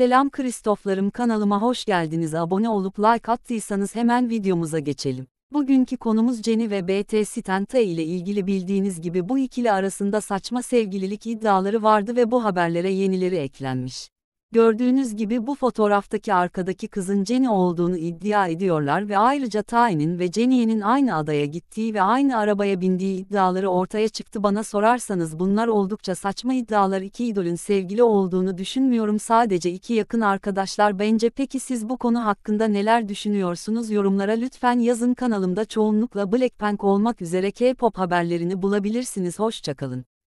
Selam Kristoflarım kanalıma hoş geldiniz abone olup like attıysanız hemen videomuza geçelim. Bugünkü konumuz Jenny ve BT Stenta ile ilgili bildiğiniz gibi bu ikili arasında saçma sevgililik iddiaları vardı ve bu haberlere yenileri eklenmiş. Gördüğünüz gibi bu fotoğraftaki arkadaki kızın Jenny olduğunu iddia ediyorlar ve ayrıca Tain'in ve Jenny'nin aynı adaya gittiği ve aynı arabaya bindiği iddiaları ortaya çıktı bana sorarsanız bunlar oldukça saçma iddialar iki idolün sevgili olduğunu düşünmüyorum sadece iki yakın arkadaşlar bence peki siz bu konu hakkında neler düşünüyorsunuz yorumlara lütfen yazın kanalımda çoğunlukla Blackpink olmak üzere K-pop haberlerini bulabilirsiniz hoşçakalın.